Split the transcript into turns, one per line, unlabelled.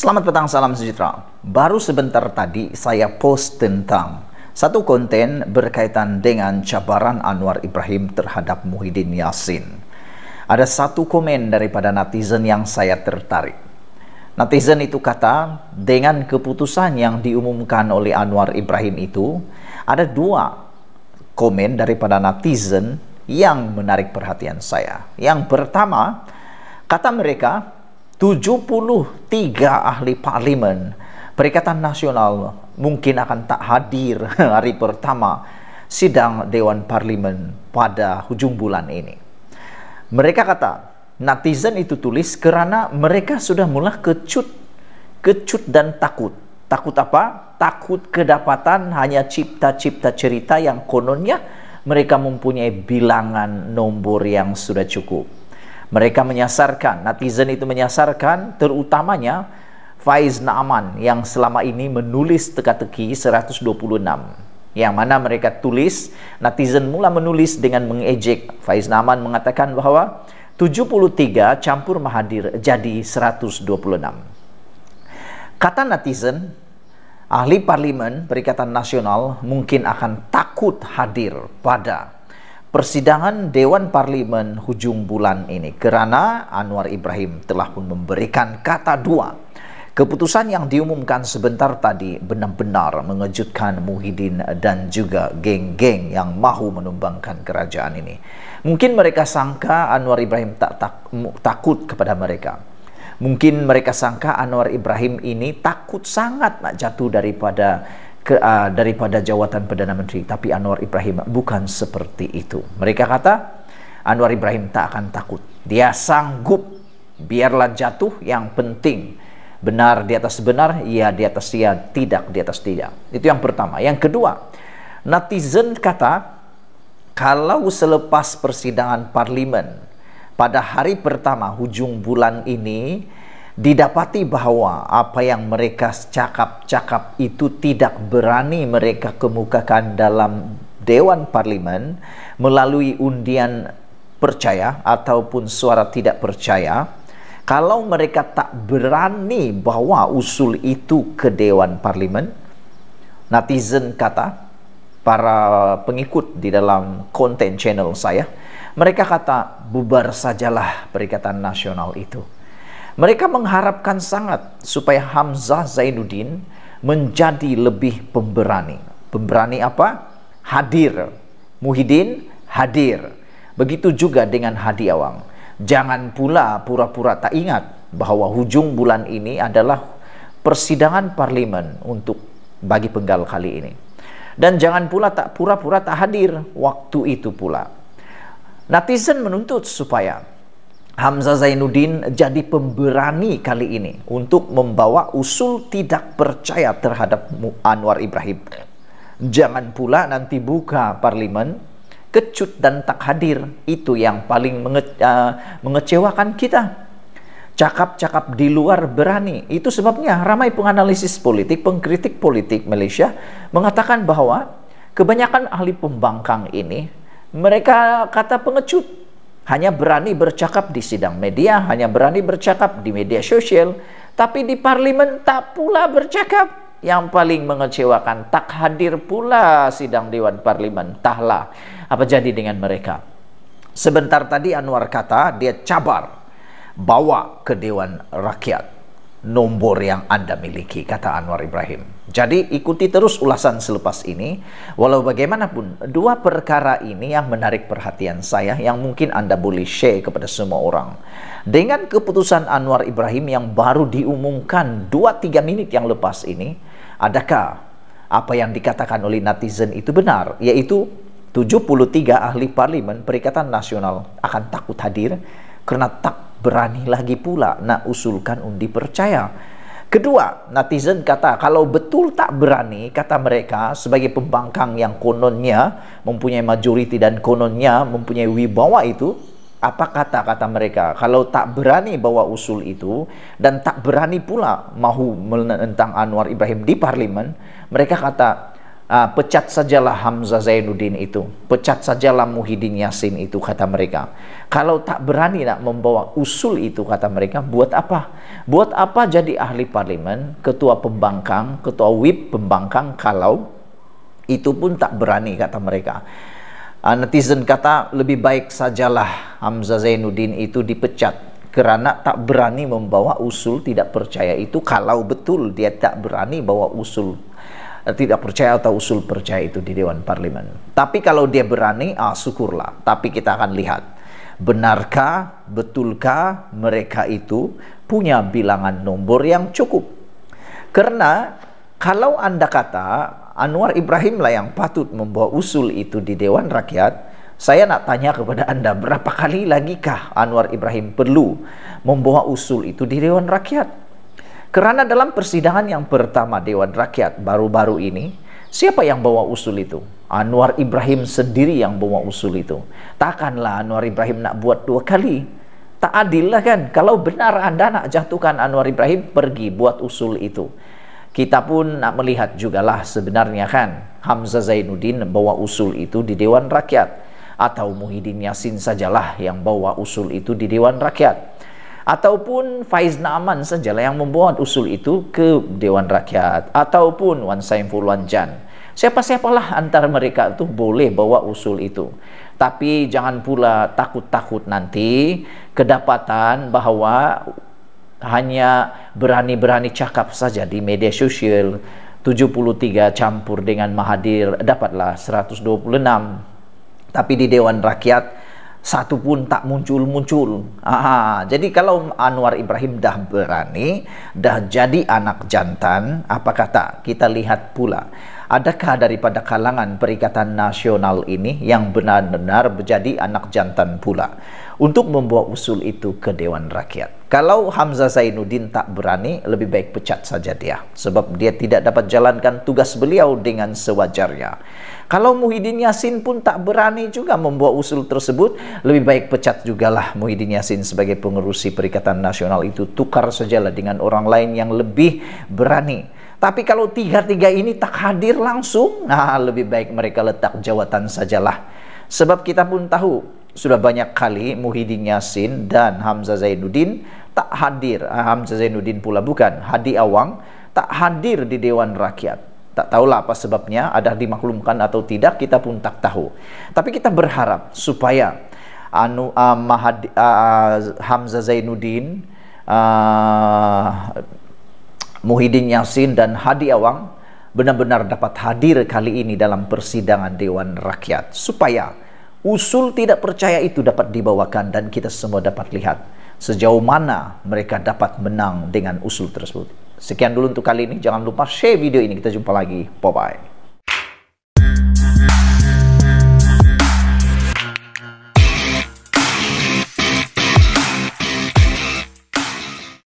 Selamat petang, salam sejahtera. Baru sebentar tadi saya post tentang satu konten berkaitan dengan cabaran Anwar Ibrahim terhadap Muhyiddin Yassin. Ada satu komen daripada netizen yang saya tertarik. Netizen itu kata, dengan keputusan yang diumumkan oleh Anwar Ibrahim itu, ada dua komen daripada netizen yang menarik perhatian saya. Yang pertama, kata mereka, 73 ahli parlimen Perikatan Nasional mungkin akan tak hadir hari pertama sidang Dewan Parlimen pada hujung bulan ini. Mereka kata netizen itu tulis kerana mereka sudah mulai kecut, kecut dan takut. Takut apa? Takut kedapatan hanya cipta-cipta cerita yang kononnya mereka mempunyai bilangan nombor yang sudah cukup. Mereka menyasarkan, netizen itu menyasarkan terutamanya Faiz Naaman yang selama ini menulis teka-teki 126 yang mana mereka tulis, netizen mula menulis dengan mengejek. Faiz Naaman mengatakan bahwa 73 campur Mahathir jadi 126. Kata netizen, ahli parlimen Perikatan Nasional mungkin akan takut hadir pada persidangan Dewan Parlimen hujung bulan ini kerana Anwar Ibrahim telah pun memberikan kata dua. Keputusan yang diumumkan sebentar tadi benar-benar mengejutkan Muhyiddin dan juga geng-geng yang mahu menumbangkan kerajaan ini. Mungkin mereka sangka Anwar Ibrahim tak, tak takut kepada mereka. Mungkin mereka sangka Anwar Ibrahim ini takut sangat nak jatuh daripada ke, uh, daripada jawatan Perdana Menteri. Tapi Anwar Ibrahim bukan seperti itu. Mereka kata Anwar Ibrahim tak akan takut. Dia sanggup biarlah jatuh yang penting benar di atas benar, ya di atas ya, tidak di atas tidak. Itu yang pertama. Yang kedua, netizen kata kalau selepas persidangan parlimen pada hari pertama hujung bulan ini didapati bahwa apa yang mereka cakap-cakap itu tidak berani mereka kemukakan dalam dewan parlemen melalui undian percaya ataupun suara tidak percaya kalau mereka tak berani bawa usul itu ke dewan parlimen netizen kata para pengikut di dalam konten channel saya mereka kata bubar sajalah perikatan nasional itu mereka mengharapkan sangat supaya Hamzah Zainuddin menjadi lebih pemberani. Pemberani apa? Hadir. Muhyiddin hadir. Begitu juga dengan Hadi Awang. Jangan pula pura-pura tak ingat bahwa hujung bulan ini adalah persidangan parlimen untuk bagi penggal kali ini. Dan jangan pula tak pura-pura tak hadir waktu itu pula. Netizen menuntut supaya Hamzah Zainuddin jadi pemberani kali ini untuk membawa usul tidak percaya terhadap Anwar Ibrahim. Jangan pula nanti buka parlimen, kecut dan tak hadir itu yang paling menge uh, mengecewakan kita. Cakap-cakap di luar berani itu sebabnya ramai penganalisis politik, pengkritik politik Malaysia mengatakan bahwa kebanyakan ahli pembangkang ini mereka kata pengecut hanya berani bercakap di sidang media, hanya berani bercakap di media sosial, tapi di parlemen tak pula bercakap. Yang paling mengecewakan, tak hadir pula sidang Dewan Parlemen. Tahlah, apa jadi dengan mereka? Sebentar tadi Anwar kata, dia cabar, bawa ke Dewan Rakyat. Nombor yang Anda miliki, kata Anwar Ibrahim. Jadi ikuti terus ulasan selepas ini. Walau bagaimanapun, dua perkara ini yang menarik perhatian saya yang mungkin Anda boleh share kepada semua orang. Dengan keputusan Anwar Ibrahim yang baru diumumkan 2-3 menit yang lepas ini, adakah apa yang dikatakan oleh netizen itu benar? Yaitu 73 ahli parlimen Perikatan Nasional akan takut hadir karena tak berani lagi pula nak usulkan undi percaya Kedua, netizen kata kalau betul tak berani, kata mereka sebagai pembangkang yang kononnya mempunyai majoriti dan kononnya mempunyai wibawa itu, apa kata-kata mereka kalau tak berani bawa usul itu dan tak berani pula mahu menentang Anwar Ibrahim di parlimen, mereka kata uh, pecat sajalah Hamzah Zainuddin itu, pecat sajalah Muhyiddin Yassin itu kata mereka. Kalau tak berani nak membawa usul itu kata mereka, buat apa? Buat apa jadi ahli parlimen, ketua pembangkang, ketua WIP pembangkang kalau itu pun tak berani kata mereka. Uh, netizen kata lebih baik sajalah Hamzah Zainuddin itu dipecat kerana tak berani membawa usul tidak percaya itu kalau betul dia tak berani bawa usul Eh, tidak percaya atau usul percaya itu di Dewan Parlimen. Tapi kalau dia berani, ah syukurlah. Tapi kita akan lihat, benarkah, betulkah mereka itu punya bilangan nomor yang cukup. Karena kalau Anda kata Anwar Ibrahim lah yang patut membawa usul itu di Dewan Rakyat, saya nak tanya kepada Anda, berapa kali lagikah Anwar Ibrahim perlu membawa usul itu di Dewan Rakyat? Karena dalam persidangan yang pertama Dewan Rakyat baru-baru ini, siapa yang bawa usul itu? Anwar Ibrahim sendiri yang bawa usul itu. Takkanlah Anwar Ibrahim nak buat dua kali. Tak adil lah kan? Kalau benar Anda nak jatuhkan Anwar Ibrahim, pergi buat usul itu. Kita pun nak melihat jugalah sebenarnya kan. Hamzah Zainuddin bawa usul itu di Dewan Rakyat. Atau Muhyiddin Yassin sajalah yang bawa usul itu di Dewan Rakyat ataupun Faiz Naaman sajalah yang membuat usul itu ke Dewan Rakyat ataupun Wan Saiful Wanjan. Siapa-siapalah antara mereka itu boleh bawa usul itu. Tapi jangan pula takut-takut nanti kedapatan bahwa hanya berani-berani cakap saja di media sosial 73 campur dengan Mahathir dapatlah 126 tapi di Dewan Rakyat satu pun tak muncul-muncul. jadi kalau Anwar Ibrahim dah berani, dah jadi anak jantan, apa kata? Kita lihat pula. Adakah daripada kalangan Perikatan Nasional ini yang benar-benar menjadi anak jantan pula? untuk membawa usul itu ke Dewan Rakyat. Kalau Hamzah Zainuddin tak berani, lebih baik pecat saja dia. Sebab dia tidak dapat jalankan tugas beliau dengan sewajarnya. Kalau Muhyiddin Yassin pun tak berani juga membuat usul tersebut, lebih baik pecat jugalah Muhyiddin Yassin sebagai pengerusi Perikatan Nasional itu. Tukar sajalah dengan orang lain yang lebih berani. Tapi kalau tiga-tiga ini tak hadir langsung, nah lebih baik mereka letak jawatan sajalah. Sebab kita pun tahu sudah banyak kali Muhyiddin Yassin dan Hamzah Zainuddin tak hadir. Ah, Hamzah Zainuddin pula bukan, Hadi Awang tak hadir di Dewan Rakyat. Tak tahulah apa sebabnya, ada dimaklumkan atau tidak, kita pun tak tahu. Tapi kita berharap supaya anu uh, Mahadi, uh, Hamzah Zainuddin, uh, Muhyiddin Yassin dan Hadi Awang benar-benar dapat hadir kali ini dalam persidangan Dewan Rakyat supaya Usul tidak percaya itu dapat dibawakan dan kita semua dapat lihat sejauh mana mereka dapat menang dengan usul tersebut. Sekian dulu untuk kali ini. Jangan lupa share video ini. Kita jumpa lagi. Bye-bye.